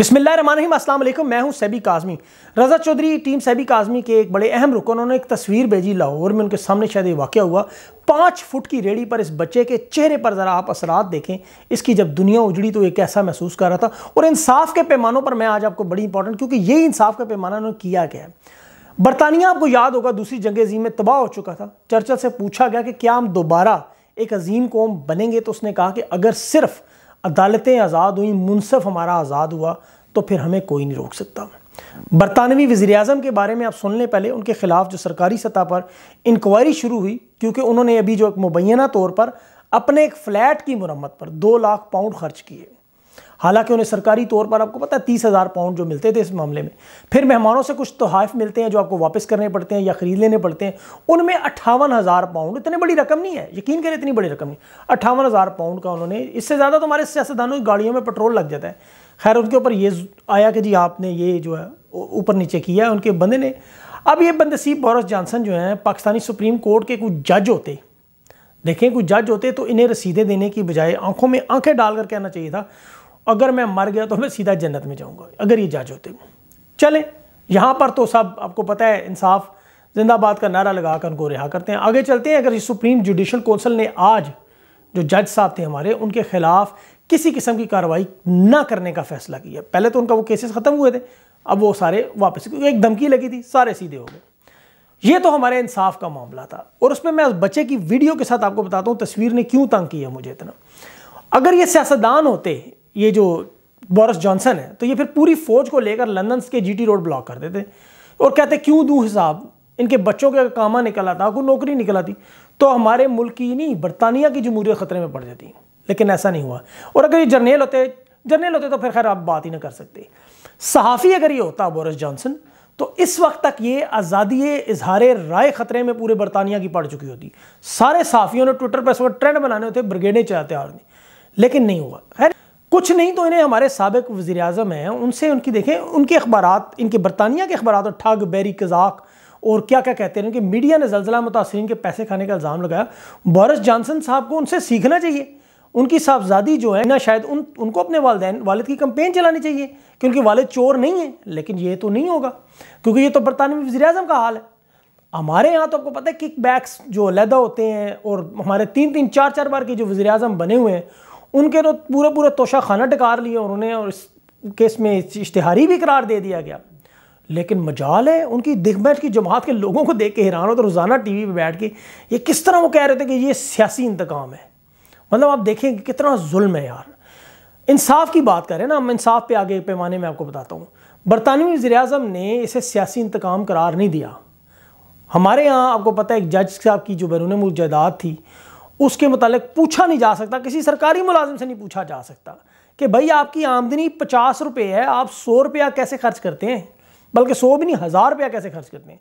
बिस्मिल्लाम असलम मैं हूं सैबी काजमी रजा चौधरी टीम सैबी काजमी के एक बड़े अहम रुकन उन्होंने एक तस्वीर भेजी लाहौर में उनके सामने शायद ये वाक़ हुआ पाँच फुट की रेडी पर इस बच्चे के चेहरे पर ज़रा आप असरात देखें इसकी जब दुनिया उजड़ी तो ये कैसा महसूस कर रहा था और इंसाफ के पैमानों पर मैं आज आपको बड़ी इंपॉर्टेंट क्योंकि यही इंसाफ का पैमाना उन्होंने किया गया है बरतानिया आपको याद होगा दूसरी जंग अजीम में तबाह हो चुका था चर्चल से पूछा गया कि क्या हम दोबारा एक अजीम कौम बनेंगे तो उसने कहा कि अगर सिर्फ अदालतें आज़ाद हुई मुनसफ हमारा आज़ाद हुआ तो फिर हमें कोई नहीं रोक सकता बरतानवी वज़ी अजम के बारे में आप सुन लें पहले उनके ख़िलाफ़ जो सरकारी सतह पर इंक्वायरी शुरू हुई क्योंकि उन्होंने अभी जो एक मुबैना तौर पर अपने एक फ़्लैट की मरम्मत पर दो लाख पाउंड खर्च किए हालांकि उन्हें सरकारी तौर पर आपको पता है तीस हज़ार पाउंड जो मिलते थे इस मामले में फिर मेहमानों से कुछ तोहफ़ मिलते हैं जो आपको वापस करने पड़ते हैं या ख़रीद लेने पड़ते हैं उनमें अट्ठावन हज़ार पाउंड इतनी बड़ी रकम नहीं है यकीन करें इतनी बड़ी रकम नहीं अट्ठावन हज़ार पाउंड का उन्होंने इससे ज़्यादा तो हमारे सियासतदानों की गाड़ियों में पेट्रोल लग जाता है खैर उनके ऊपर ये आया कि जी आपने ये जो है ऊपर नीचे किया है उनके बंदे ने अब ये बंदसीब बोरस जॉनसन जो हैं पाकिस्तानी सुप्रीम कोर्ट के कुछ जज होते देखें कुछ जज होते तो इन्हें रसीदें देने की बजाय आंखों में आंखें डालकर कहना चाहिए था अगर मैं मर गया तो मैं सीधा जन्नत में जाऊँगा अगर ये जज होते चले यहाँ पर तो सब आपको पता है इंसाफ जिंदाबाद का नारा लगा कर उनको रिहा करते हैं आगे चलते हैं अगर सुप्रीम जुडिशल कौंसिल ने आज जो जज साहब थे हमारे उनके खिलाफ किसी किस्म की कार्रवाई ना करने का फैसला किया पहले तो उनका वो केसेस ख़त्म हुए थे अब वो सारे वापस क्योंकि एक धमकी लगी थी सारे सीधे हो गए ये तो हमारे इंसाफ का मामला था और उसमें मैं उस बच्चे की वीडियो के साथ आपको बताता हूँ तस्वीर ने क्यों तंग किया मुझे इतना अगर ये सियासतदान होते ये जो बोरिस जॉनसन है तो ये फिर पूरी फौज को लेकर लंदन के जीटी रोड ब्लॉक कर देते और कहते क्यों दूँ हिसाब इनके बच्चों के कामा निकला था को नौकरी निकला थी तो हमारे मुल्क की नहीं बरतानिया की जमहूरियत ख़तरे में पड़ जाती लेकिन ऐसा नहीं हुआ और अगर ये जर्नेल होते जर्नेल होते तो फिर खैर आप बात ही ना कर सकते सहाफ़ी अगर ये होता बोरिस जॉनसन तो इस वक्त तक ये आज़ादी इजहार राय ख़तरे में पूरे बरतानिया की पड़ चुकी होती सारे सहाफ़ियों ने ट्विटर पर इस वक्त ट्रेंड बनाने होते ब्रिगेडें चलाते आ लेकिन नहीं हुआ खैर कुछ नहीं तो इन्हें हमारे सबक वज़ी अजम हैं उनसे उनकी देखें उनके अखबार इनके बरतानिया के अखबार और ठग बैरी कजाक और क्या क्या कहते हैं कि मीडिया ने जलजिला मुतासरी के पैसे खाने का इल्ज़ाम लगाया बोरिस जानसन साहब को उनसे सीखना चाहिए उनकी साहबजादी जो है ना शायद उन उनको अपने वालदे वालद की कंपेन चलानी चाहिए कि उनके वालद चोर नहीं है लेकिन ये तो नहीं होगा क्योंकि ये तो बरतानवी वजी अजम का हाल है हमारे यहाँ तो आपको पता है किक बैक्स जो अलहदा होते हैं और हमारे तीन तीन चार चार बार के जो वजी अजम बने हुए हैं उनके तो पूरा पूरा तोशा खाना टकार लिया उन्हें और इस केस में इश्तहारी भी करार दे दिया गया लेकिन मजाल है उनकी दिख बैठ की जमात के लोगों को देख के हैरान होते तो रोज़ाना टी वी पर बैठ के ये किस तरह वो कह रहे थे कि ये सियासी इंतकाम है मतलब आप देखें कि कितना जुल्म है यार इंसाफ की बात करें ना हम इंसाफ पे आगे पैमाने में आपको बताता हूँ बरतानवी वजी अजम ने इसे सियासी इंतकाम करार नहीं दिया हमारे यहाँ आपको पता है एक जज साहब की जो बैरून मुल्क जायदाद थी उसके मतलब पूछा नहीं जा सकता किसी सरकारी मुलाजिम से नहीं पूछा जा सकता कि भाई आपकी आमदनी पचास रुपये है आप सौ रुपया कैसे खर्च करते हैं बल्कि सौ भी नहीं हज़ार रुपया कैसे खर्च करते हैं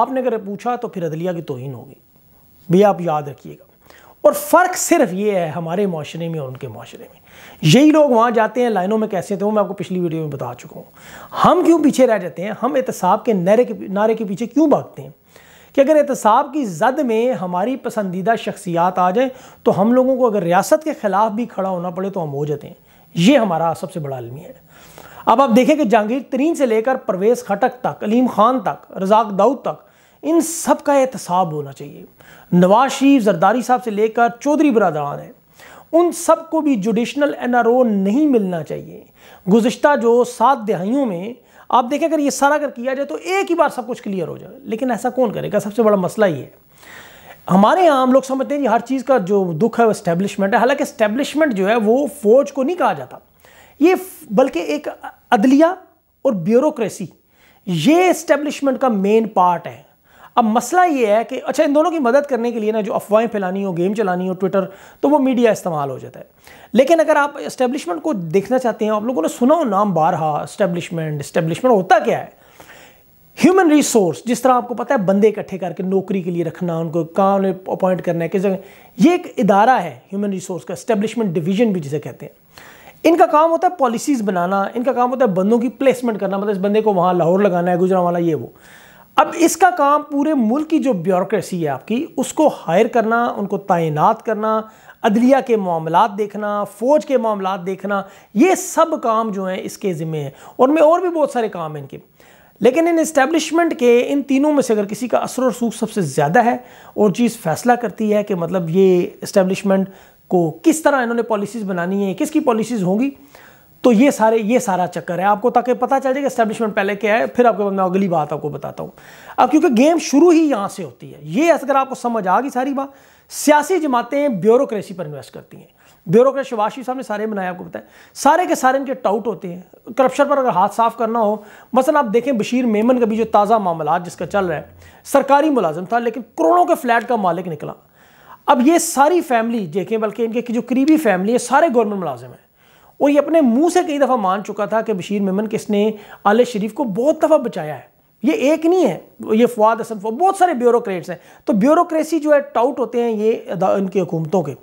आपने अगर पूछा तो फिर अदलिया की तोहन होगी भैया आप याद रखिएगा और फ़र्क सिर्फ ये है हमारे माशरे में और उनके माशरे में यही लोग वहाँ जाते हैं लाइनों में कैसे थे वो मैं आपको पिछली वीडियो में बता चुका हूँ हम क्यों पीछे रह जाते हैं हम एहतसाब के नारे के नारे के पीछे क्यों भागते हैं कि अगर एहतसाब की जद में हमारी पसंदीदा शख्सियात आ जाए तो हम लोगों को अगर रियासत के ख़िलाफ़ भी खड़ा होना पड़े तो हम हो जाते हैं ये हमारा सबसे बड़ा आलमी है अब आप देखें कि जहांगीर तरीन से लेकर परवेज़ खटक तक अलीम ख़ान तक रजाक दाऊद तक इन सब का एहतसाब होना चाहिए नवाज शरीफ जरदारी साहब से लेकर चौधरी बरदरान है उन सब को भी जुडिशनल एन नहीं मिलना चाहिए गुजशत जो सात दहाइयों में आप देखें अगर ये सारा अगर किया जाए तो एक ही बार सब कुछ क्लियर हो जाए लेकिन ऐसा कौन करेगा सबसे बड़ा मसला ये है हमारे यहाँ हम लोग समझते हैं कि हर चीज़ का जो दुख है वो इस्टेब्लिशमेंट है हालांकि इस्टेब्लिशमेंट जो है वो फौज को नहीं कहा जाता ये बल्कि एक अदलिया और ब्यूरोक्रेसी ये इस्टेब्लिशमेंट का मेन पार्ट है अब मसला ये है कि अच्छा इन दोनों की मदद करने के लिए ना जो अफवाहें फैलानी हो गेम चलानी हो ट्विटर तो वो मीडिया इस्तेमाल हो जाता है लेकिन अगर आप इस्टेब्लिशमेंट को देखना चाहते हैं आप लोगों ने सुना हो नाम बारहा इस्टेब्लिशमेंट इस्टेब्लिशमेंट होता क्या है ह्यूमन रिसोर्स जिस तरह आपको पता है बंदे इकट्ठे करके नौकरी के लिए रखना उनको कहाँ उन्हें अपॉइंट करना है किस जगह ये एक इदारा है ह्यूमन रिसोर्स का इस्टेब्लिशमेंट डिवीजन भी जिसे कहते हैं इनका काम होता है पॉलिसीज़ बनाना इनका काम होता है बंदों की प्लेसमेंट करना मतलब इस बंदे को वहाँ लाहौर लगाना है गुजरा वाला ये वो अब इसका काम पूरे मुल्क की जो ब्यूरोसी है आपकी उसको हायर करना उनको तैनात करना अदलिया के मामला देखना फ़ौज के मामला देखना ये सब काम जो हैं इसके ज़िम्मे हैं और में और भी बहुत सारे काम हैं इनके लेकिन इन इस्टेबलिशमेंट के इन तीनों में से अगर किसी का असर और सूख सबसे ज़्यादा है और चीज़ फैसला करती है कि मतलब ये इस्टेबलिशमेंट को किस तरह इन्होंने पॉलिसीज़ बनानी है किसकी पॉलिसीज़ होंगी तो ये सारे ये सारा चक्कर है आपको ताकि पता चल जाए कि स्टैब्लिशमेंट पहले क्या है फिर आपको मैं अगली बात आपको बताता हूँ अब क्योंकि गेम शुरू ही यहाँ से होती है ये अगर आपको समझ आ गई सारी बात सियासी जमातें ब्यूरोक्रेसी पर इन्वेस्ट करती हैं ब्यूरोक्रेसी शिवाशी साहब ने सारे बनाए आपको बताया सारे के सारे इनके टाउट होते हैं करप्शन पर अगर हाथ साफ करना हो मसल आप देखें बशीर मेमन का भी जो ताज़ा मामला जिसका चल रहा है सरकारी मुलाजम था लेकिन करोड़ों के फ्लैट का मालिक निकला अब ये सारी फैमिली देखें बल्कि इनके जो करीबी फैमिली है सारे गवर्नमेंट मुलाजिम हैं और ये अपने मुंह से कई दफ़ा मान चुका था कि बशीर मेमन किसने आल शरीफ को बहुत दफ़ा बचाया है ये एक नहीं है ये फवाद हसन फवाद बहुत सारे ब्यूरोक्रेट्स हैं तो ब्यूरोक्रेसी जो है टाउट होते हैं ये इनकी हुकूमतों के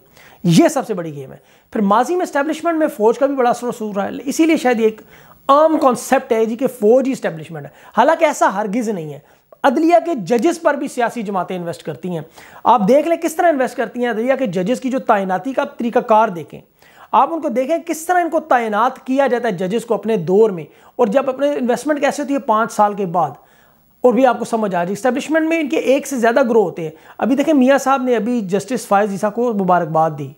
ये सबसे बड़ी गेम है फिर माजी में इस्टेब्लिशमेंट में फ़ौज का भी बड़ा असर रसूख रहा है इसीलिए शायद एक आम कॉन्सेप्ट है जी कि फ़ौज ही इस्टेब्लिशमेंट है हालांकि ऐसा हरगिज़ नहीं है अदलिया के जजेस पर भी सियासी जमातें इन्वेस्ट करती हैं आप देख लें किस तरह इन्वेस्ट करती हैं अदलिया के जजेस की जो तैनाती का तरीकाकार देखें आप उनको देखें किस तरह इनको तैनात किया जाता है जजेस को अपने दौर में और जब अपने इन्वेस्टमेंट कैसे होती है पाँच साल के बाद और भी आपको समझ आ जाए इस्टेब्लिशमेंट में इनके एक से ज़्यादा ग्रो होते हैं अभी देखें मियाँ साहब ने अभी जस्टिस फायज ईसा को मुबारकबाद दी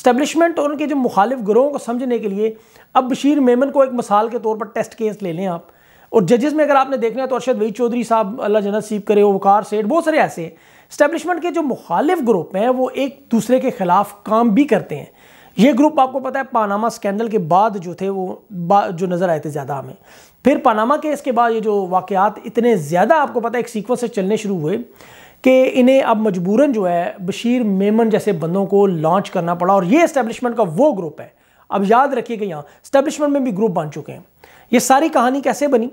स्टैब्लिशमेंट और उनके जो मुखालिफ ग्रोहों को समझने के लिए अब बशीर मेमन को एक मिसाल के तौर पर टेस्ट केस ले लें आप और जजेस में अगर आपने देखना है तो अरशद वही चौधरी साहब अल्लाह जन्नत सीब करे वकार सेठ बहुत सारे ऐसे हैं इस्टेब्लिशमेंट के जो मुखालिफ ग्रुप हैं वो एक दूसरे के ख़िलाफ़ काम भी करते हैं ये ग्रुप आपको पता है पानामा स्कैंडल के बाद जो थे वो जो नज़र आए थे ज़्यादा हमें फिर पानामा केस के बाद ये जो वाकयात इतने ज़्यादा आपको पता है एक सीक्वेंस से चलने शुरू हुए कि इन्हें अब मजबूरन जो है बशीर मेमन जैसे बंदों को लॉन्च करना पड़ा और ये इस्टेब्लिशमेंट का वो ग्रुप है अब याद रखिएगा यहाँ इस्टेब्लिशमेंट में भी ग्रुप बन चुके हैं ये सारी कहानी कैसे बनी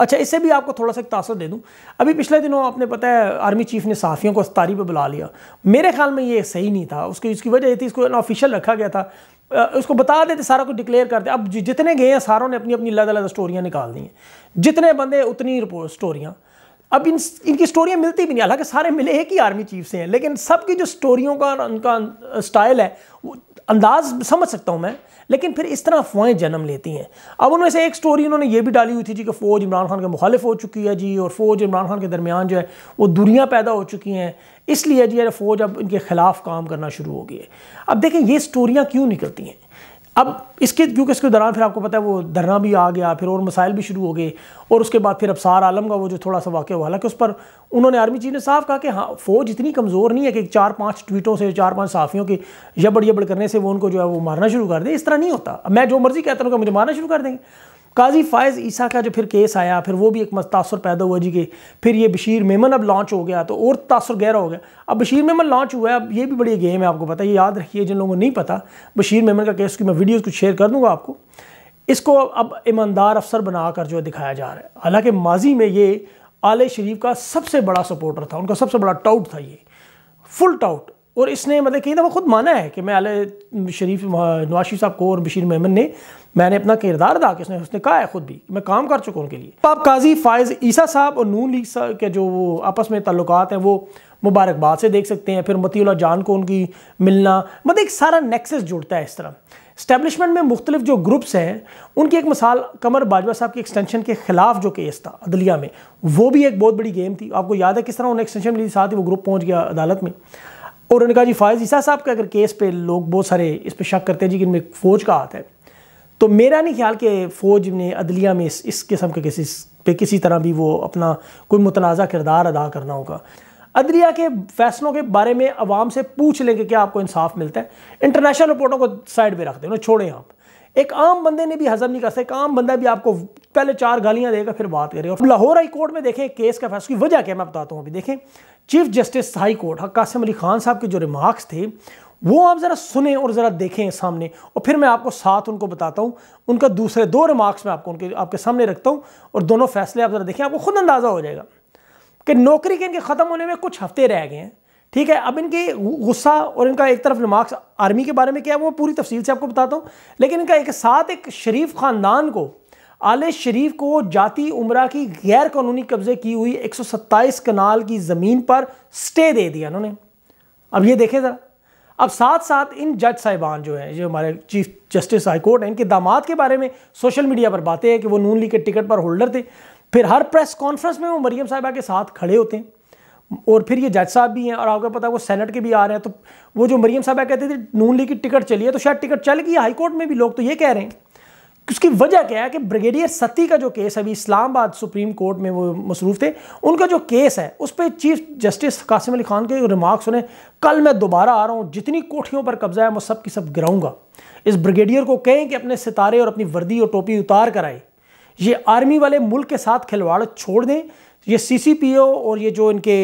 अच्छा इससे भी आपको थोड़ा सा एक तासर दे दूँ अभी पिछले दिनों आपने पता है आर्मी चीफ ने साफियों को अस्तारी पर बुला लिया मेरे ख्याल में ये सही नहीं था उसकी उसकी वजह ये थी इसको ऑफिशियल रखा गया था उसको बता देते सारा को डिक्लेयर करते अब जितने गए हैं सारों ने अपनी अपनी अलग अलग स्टोरियाँ निकाल दी हैं जितने बंदे उतनी स्टोरियाँ अब इन इनकी स्टोरियाँ मिलती भी नहीं हालांकि सारे मिले एक ही आर्मी चीफ से हैं लेकिन सबकी जो स्टोरियों का उनका स्टाइल है वो अंदाज समझ सकता हूँ मैं लेकिन फिर इस तरह अफवाहें जन्म लेती हैं अब उनमें से एक स्टोरी उन्होंने ये भी डाली हुई थी जी कि फ़ौज इमरान खान के मुखालिफ हो चुकी है जी और फ़ौज इमरान खान के दरमियान जो है वो दूरियाँ पैदा हो चुकी हैं इसलिए जी अरे फ़ौज अब इनके ख़िलाफ़ काम करना शुरू हो गई है अब देखें ये स्टोरियाँ क्यों निकलती हैं अब इसके क्योंकि इसके दौरान फिर आपको पता है वो धरना भी आ गया फिर और मसाइल भी शुरू हो गए और उसके बाद फिर अबसार आलम का वो जो थोड़ा सा वाक्य हुआ हालांकि उस पर उन्होंने आर्मी चीफ ने साफ कहा कि हाँ फौज इतनी कमज़ोर नहीं है कि चार पांच ट्वीटों से चार पांच साफ़ियों के यबड़ यबड़ करने से वो उनको जो है वो मारना शुरू कर दें इस तरह नहीं होता मैं जो मर्ज़ी कहता हूँ मुझे मारना शुरू कर देंगे काजी फ़ायज़ ईसा का जो फिर केस आया फिर वो भी एक तासर पैदा हुआ जी के फिर ये बशीर मेमन अब लॉन्च हो गया तो और तासर गहरा हो गया अब बशीर मेमन लॉन्च हुआ है अब ये भी बड़ी गेम है आपको पता है याद रखिए जिन लोगों को नहीं पता बशीर मेमन का केस की मैं वीडियोज़ कुछ शेयर कर दूँगा आपको इसको अब ईमानदार अफसर बनाकर जो दिखाया जा रहा है हालांकि माजी में ये आल शरीफ का सबसे बड़ा सपोर्टर था उनका सबसे बड़ा टाउट था ये फुल टाउट और इसने मतलब ना वो खुद माना है कि मैं अल शरीफ नवाशी साहब को और बशीर मेमन ने मैंने अपना किरदार अदा किया उसने उसने कहा है खुद भी मैं काम कर चुका हूँ उनके लिए पाप काजी फायज़ ईसा साहब और नून लीग साहब के जो वो आपस में तल्लुक हैं वो मुबारकबाद से देख सकते हैं फिर मती जान को उनकी मिलना मतलब एक सारा नेक्सेस जुड़ता है इस तरह स्टैब्लिशमेंट में मुख्तलिफ जो ग्रुप्स हैं उनकी एक मिसाल कमर बाजवा साहब की एक्सटेंशन के खिलाफ जो केस था अदलिया में वो भी एक बहुत बड़ी गेम थी आपको याद है किस तरह उन्हें एक्सटेंशन मिली साथ ही वो ग्रुप पहुँच गया अदालत में और उन्होंने कहा जी फायज़ ईसा साहब का अगर केस पे लोग बहुत सारे इस पर शक करते हैं जी कि इनमें फ़ौज का हाथ है तो मेरा नहीं ख्याल कि फ़ौज ने अदलिया में इस इस किस्म के किसी पे किसी तरह भी वो अपना कोई मुतनाज़ किरदार अदा करना होगा अदलिया के फैसलों के बारे में आवाम से पूछ लेंगे क्या आपको इंसाफ मिलता है इंटरनेशनल रिपोर्टों को साइड पर रख दें उन्हें छोड़ें आप एक आम बंदे ने भी हजम नहीं कर सकता एक आम बंदा भी आपको पहले चार गालियां देगा फिर बात करेगा और लाहौर हाई कोर्ट में देखें केस का फैसला की वजह क्या मैं बताता हूँ अभी देखें chief justice high court Qasim Ali Khan साहब के जो रिमार्क्स थे वो आप ज़रा सुने और ज़रा देखें सामने और फिर मैं आपको साथ उनको बताता हूँ उनका दूसरे दो रिमार्क्स मैं आपको उनके आपके सामने रखता हूँ और दोनों फैसले आप ज़रा देखें आपको खुद अंदाज़ा हो जाएगा कि नौकरी के इनके ख़त्म होने में कुछ हफ्ते रह गए हैं ठीक है अब इनके गुस्सा और इनका एक तरफ रिमार्क्स आर्मी के बारे में क्या है वो पूरी तफसील से आपको बताता हूँ लेकिन इनका एक साथ एक शरीफ ख़ानदान को आल शरीफ को जाति उमरा की गैर कानूनी कब्ज़े की हुई 127 कनाल की ज़मीन पर स्टे दे दिया उन्होंने अब ये देखें ज़रा अब साथ साथ इन जज साहिबान जो हैं जो हमारे चीफ जस्टिस हाई कोर्ट हैं इनके दामाद के बारे में सोशल मीडिया पर बातें हैं कि वो नून लीग के टिकट पर होल्डर थे फिर हर प्रेस कॉन्फ्रेंस में वो मरीम साहिबा के साथ खड़े होते हैं और फिर ये जज साहब भी हैं और आपको पता है वो सेनेट के भी आ रहे हैं तो वो जो मरीम साहब कहते थे नून लीग की टिकट चली है तो शायद टिकट चल गई हाई कोर्ट में भी लोग तो ये कह रहे हैं उसकी वजह क्या है कि ब्रिगेडियर सती का जो केस अभी इस्लामाबाद सुप्रीम कोर्ट में वो मसरूफ थे उनका जो केस है उस पर चीफ जस्टिस कासिम अली खान के रिमार्क सुने कल मैं दोबारा आ रहा हूँ जितनी कोठियों पर कब्जा है मैं सब की सब गिराऊंगा इस ब्रिगेडियर को कहें कि अपने सितारे और अपनी वर्दी और टोपी उतार कर आए ये आर्मी वाले मुल्क के साथ खिलवाड़ छोड़ दें ये सीसीपीओ और ये जो इनके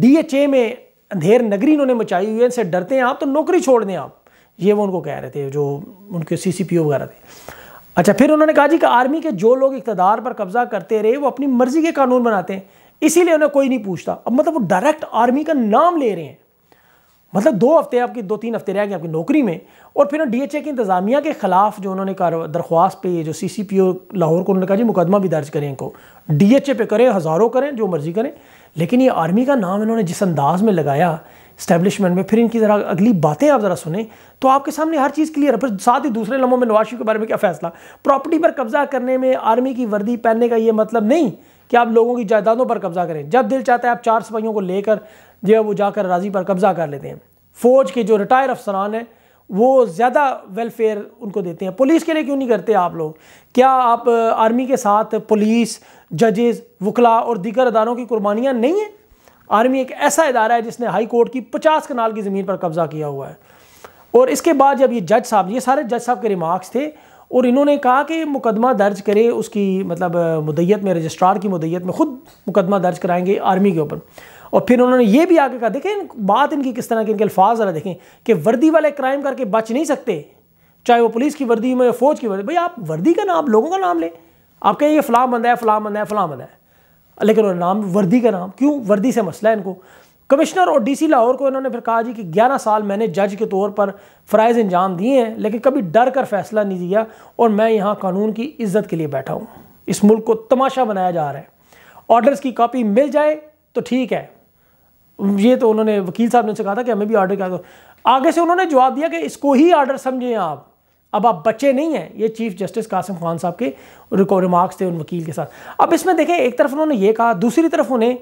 डीएचए में अंधेर नगरी इन्होंने मचाई हुई है इनसे डरते हैं आप तो नौकरी छोड़ दें आप ये वो उनको कह रहे थे जो उनके सी वगैरह थे अच्छा फिर उन्होंने कहा जी कि आर्मी के जो लोग इकतदार पर कब्जा करते रहे वो अपनी मर्जी के कानून बनाते हैं इसीलिए उन्हें कोई नहीं पूछता अब मतलब वो डायरेक्ट आर्मी का नाम ले रहे हैं मतलब दो हफ्ते आपकी दो तीन हफ्ते रह गए आपकी नौकरी में और फिर डी एच ए के इंतज़ामिया के ख़िलाफ़ जो उन्होंने दरख्वास्त पे जो सी सी पी ओ लाहौर को उन्होंने कहा जी मुकदमा भी दर्ज करें इनको डी एच ए पे करें हज़ारों करें जो मर्ज़ी करें लेकिन ये आर्मी का नाम इन्होंने जिस अंदाज़ में लगाया स्टैब्लिशमेंट में फिर इनकी ज़रा अगली बातें आप ज़रा सुने तो आपके सामने हर चीज़ क्लियर है फिर साथ ही दूसरे लम्हों में नवाशी के बारे में क्या फ़ैसला प्रॉपर्टी पर कब्जा करने में आर्मी की वर्दी पहनने का ये मतलब नहीं कि आप लोगों की जायदादों पर कब्जा करें जब दिल चाहता है आप चार सिपाहियों को लेकर जो है वो जाकर राजी पर कब्जा कर लेते हैं फ़ौज के जो रिटायर अफसरान हैं वो ज़्यादा वेलफेयर उनको देते हैं पुलिस के लिए क्यों नहीं करते आप लोग क्या आप आर्मी के साथ पुलिस जजेस वकला और दीगर अदारों की कुर्बानियाँ नहीं हैं आर्मी एक ऐसा इदारा है जिसने हाई कोर्ट की पचास कनाल की ज़मीन पर कब्ज़ा किया हुआ है और इसके बाद जब ये जज साहब ये सारे जज साहब के रिमार्क्स थे और इन्होंने कहा कि मुकदमा दर्ज करे उसकी मतलब मुदैत में रजिस्ट्रार की मुदैत में ख़ुद मुकदमा दर्ज कराएंगे आर्मी के ऊपर और फिर उन्होंने ये भी आगे कहा देखें बात इनकी किस तरह के इनके अल्फाज ज़रा देखें कि वर्दी वाले क्राइम करके बच नहीं सकते चाहे वो पुलिस की वर्दी में या फौज की वर्दी भाई आप वर्दी का नाम लोगों का नाम लें आप कहें ये फलाम बंदा है फलाम बंदा है फलाम बंदा है लेकिन उन्होंने नाम वर्दी का नाम क्यों वर्दी से मसला है इनको कमिश्नर और डीसी लाहौर को इन्होंने फिर कहा जी कि 11 साल मैंने जज के तौर पर फ़रज़ अंजाम दिए हैं लेकिन कभी डर कर फैसला नहीं दिया और मैं यहाँ कानून की इज्जत के लिए बैठा हूँ इस मुल्क को तमाशा बनाया जा रहा है ऑर्डर्स की कॉपी मिल जाए तो ठीक है ये तो उन्होंने वकील साहब ने उनसे कहा था कि हमें भी ऑर्डर क्या आगे से उन्होंने जवाब दिया कि इसको ही ऑर्डर समझें आप अब आप बच्चे नहीं हैं ये चीफ जस्टिस कासिम खान साहब के रिमार्क्स थे उन वकील के साथ अब इसमें देखें एक तरफ उन्होंने ये कहा दूसरी तरफ उन्हें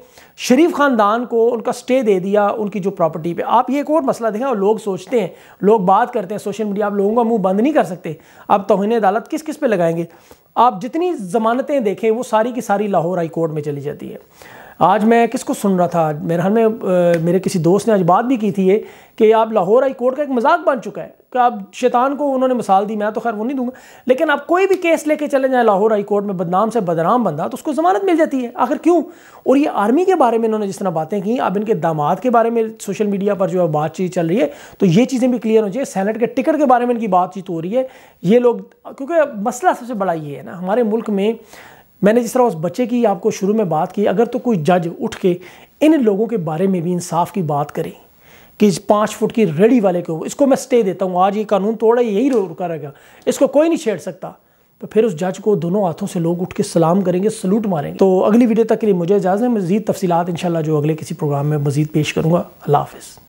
शरीफ खानदान को उनका स्टे दे दिया उनकी जो प्रॉपर्टी पे आप ये एक और मसला देखें और लोग सोचते हैं लोग बात करते हैं सोशल मीडिया आप लोगों का मुंह बंद नहीं कर सकते अब तोहन अदालत किस किस पर लगाएंगे आप जितनी ज़मानतें देखें वो सारी की सारी लाहौर हाई कोर्ट में चली जाती है आज मैं किसको सुन रहा था मेरे हाल में मेरे किसी दोस्त ने आज बात भी की थी ये कि आप लाहौर हाई कोर्ट का एक मजाक बन चुका है अब शैतान को उन्होंने मिसाल दी मैं तो खैर वो नहीं दूंगा लेकिन आप कोई भी केस लेके चले जाए लाहौर हाई कोर्ट में बदनाम से बदनाम बंदा तो उसको जमानत मिल जाती है आखिर क्यों और ये आर्मी के बारे में इन्होंने जिस तरह बातें की अब इनके दामाद के बारे में सोशल मीडिया पर जो है बातचीत चल रही है तो ये चीज़ें भी क्लियर हो जाए सैनेट के टिकट के बारे में इनकी बातचीत हो रही है ये लोग क्योंकि मसला सबसे बड़ा ये है ना हमारे मुल्क में मैंने जिस तरह उस बच्चे की आपको शुरू में बात की अगर तो कोई जज उठ के इन लोगों के बारे में भी इंसाफ की बात करें कि इस पाँच फुट की रेडी वाले को इसको मैं स्टे देता हूँ आज ये कानून तोड़ा यही रुका रहेगा इसको कोई नहीं छेड़ सकता तो फिर उस जज को दोनों हाथों से लोग उठ के सलाम करेंगे सलूट मारेंगे तो अगली वीडियो तक के लिए मुझे इजाज़त है मजीद तफसीत इनशाला जो अगले किसी प्रोग्राम में मजीद पेश करूँगा अल्लाह हाफिज़